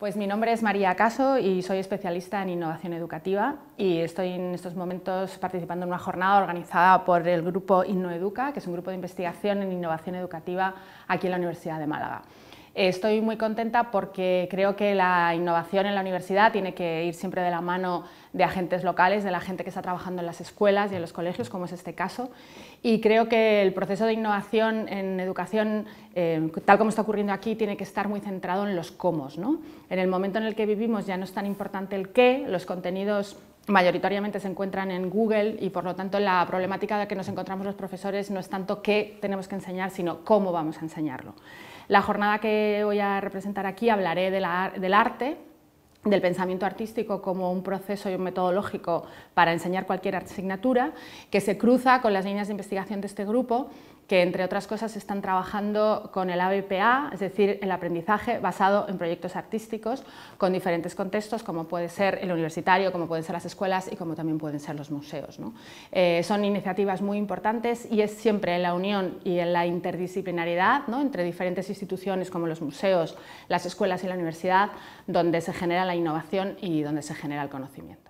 Pues mi nombre es María Caso y soy especialista en innovación educativa y estoy en estos momentos participando en una jornada organizada por el grupo InnoEduca, que es un grupo de investigación en innovación educativa aquí en la Universidad de Málaga. Eh, estoy muy contenta porque creo que la innovación en la universidad tiene que ir siempre de la mano de agentes locales, de la gente que está trabajando en las escuelas y en los colegios, como es este caso. Y creo que el proceso de innovación en educación, eh, tal como está ocurriendo aquí, tiene que estar muy centrado en los cómo. ¿no? En el momento en el que vivimos ya no es tan importante el qué, los contenidos mayoritariamente se encuentran en Google y por lo tanto la problemática de que nos encontramos los profesores no es tanto qué tenemos que enseñar, sino cómo vamos a enseñarlo. La jornada que voy a representar aquí hablaré del arte, del pensamiento artístico como un proceso y un metodológico para enseñar cualquier asignatura, que se cruza con las líneas de investigación de este grupo, que entre otras cosas están trabajando con el ABPA, es decir, el aprendizaje basado en proyectos artísticos con diferentes contextos, como puede ser el universitario, como pueden ser las escuelas y como también pueden ser los museos. ¿no? Eh, son iniciativas muy importantes y es siempre en la unión y en la interdisciplinariedad ¿no? entre diferentes instituciones como los museos, las escuelas y la universidad, donde se generan la innovación y donde se genera el conocimiento.